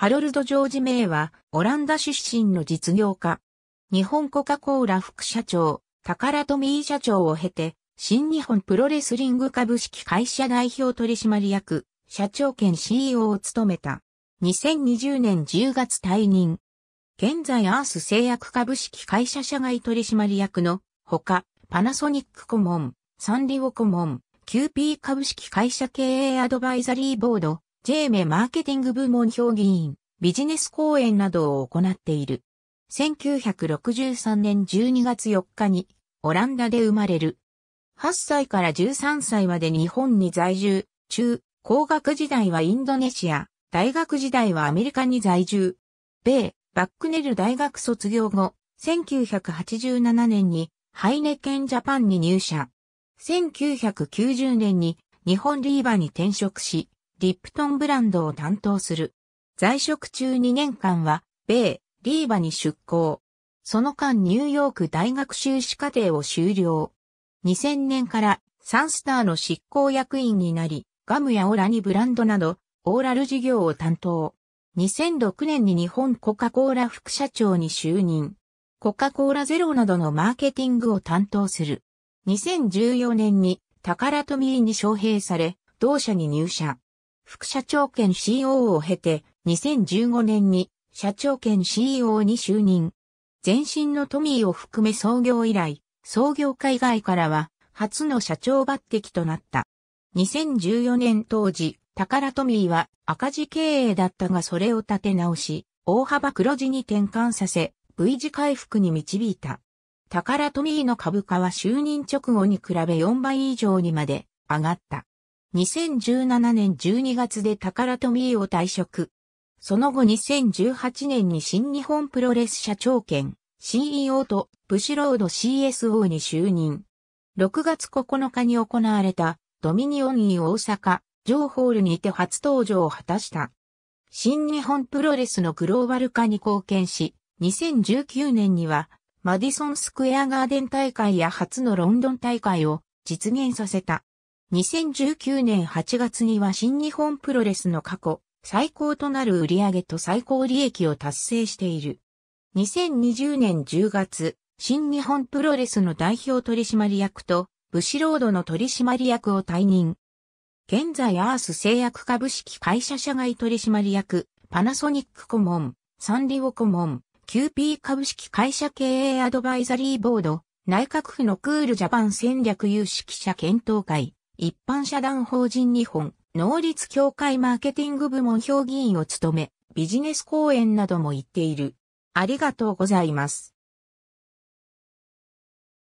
ハロルド・ジョージ・メイは、オランダ出身の実業家。日本コカ・コーラ副社長、タカラトミー社長を経て、新日本プロレスリング株式会社代表取締役、社長兼 CEO を務めた。2020年10月退任。現在アース製薬株式会社社外取締役のほか、パナソニック顧問、サンリオ顧問、キューピー株式会社経営アドバイザリーボード、ジェーメマーケティング部門評議員、ビジネス講演などを行っている。1963年12月4日にオランダで生まれる。8歳から13歳まで日本に在住、中、高学時代はインドネシア、大学時代はアメリカに在住。米、バックネル大学卒業後、1987年にハイネケンジャパンに入社。1990年に日本リーバに転職し、リプトンブランドを担当する。在職中2年間は、米、リーバに出向。その間ニューヨーク大学修士課程を修了。2000年からサンスターの執行役員になり、ガムやオラにブランドなど、オーラル事業を担当。2006年に日本コカ・コーラ副社長に就任。コカ・コーラゼロなどのマーケティングを担当する。2014年にタカラトミーに招聘され、同社に入社。副社長兼 COO を経て、2015年に社長兼 CEO に就任。前身のトミーを含め創業以来、創業界外からは初の社長抜擢となった。2014年当時、タカラトミーは赤字経営だったがそれを立て直し、大幅黒字に転換させ、V 字回復に導いた。タカラトミーの株価は就任直後に比べ4倍以上にまで上がった。2017年12月で宝富を退職。その後2018年に新日本プロレス社長兼 CEO とブシロード CSO に就任。6月9日に行われたドミニオンイ n 大阪、ジョーホールにて初登場を果たした。新日本プロレスのグローバル化に貢献し、2019年にはマディソンスクエアガーデン大会や初のロンドン大会を実現させた。2019年8月には新日本プロレスの過去最高となる売上と最高利益を達成している。2020年10月、新日本プロレスの代表取締役とブシロードの取締役を退任。現在アース製薬株式会社社外取締役、パナソニック顧問、サンリオ顧問、qp 株式会社経営アドバイザリーボード、内閣府のクールジャパン戦略有識者検討会、一般社団法人日本能率協会マーケティング部門評議員を務め、ビジネス講演なども行っている。ありがとうございます。